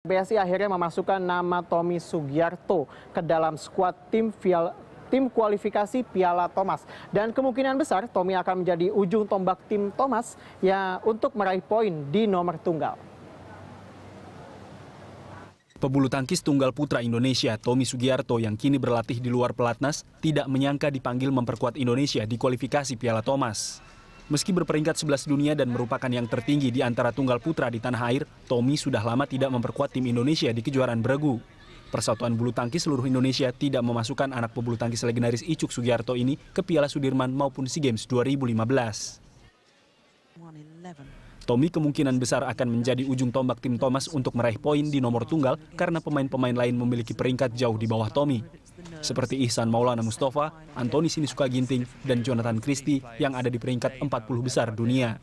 PSI akhirnya memasukkan nama Tommy Sugiarto ke dalam skuad tim Vial tim kualifikasi Piala Thomas dan kemungkinan besar Tommy akan menjadi ujung tombak tim Thomas ya untuk meraih poin di nomor tunggal. Pebulu tangkis tunggal putra Indonesia Tommy Sugiarto yang kini berlatih di luar pelatnas tidak menyangka dipanggil memperkuat Indonesia di kualifikasi Piala Thomas. Meski berperingkat 11 dunia dan merupakan yang tertinggi di antara tunggal putra di tanah air, Tommy sudah lama tidak memperkuat tim Indonesia di kejuaraan beregu. Persatuan Bulu Tangkis seluruh Indonesia tidak memasukkan anak pebulu tangkis legendaris Icuk Sugiarto ini ke Piala Sudirman maupun SEA Games 2015. Tommy kemungkinan besar akan menjadi ujung tombak tim Thomas untuk meraih poin di nomor tunggal karena pemain-pemain lain memiliki peringkat jauh di bawah Tommy seperti Ihsan Maulana Mustafa, Antoni Sinisuka Ginting, dan Jonathan Christie yang ada di peringkat 40 besar dunia.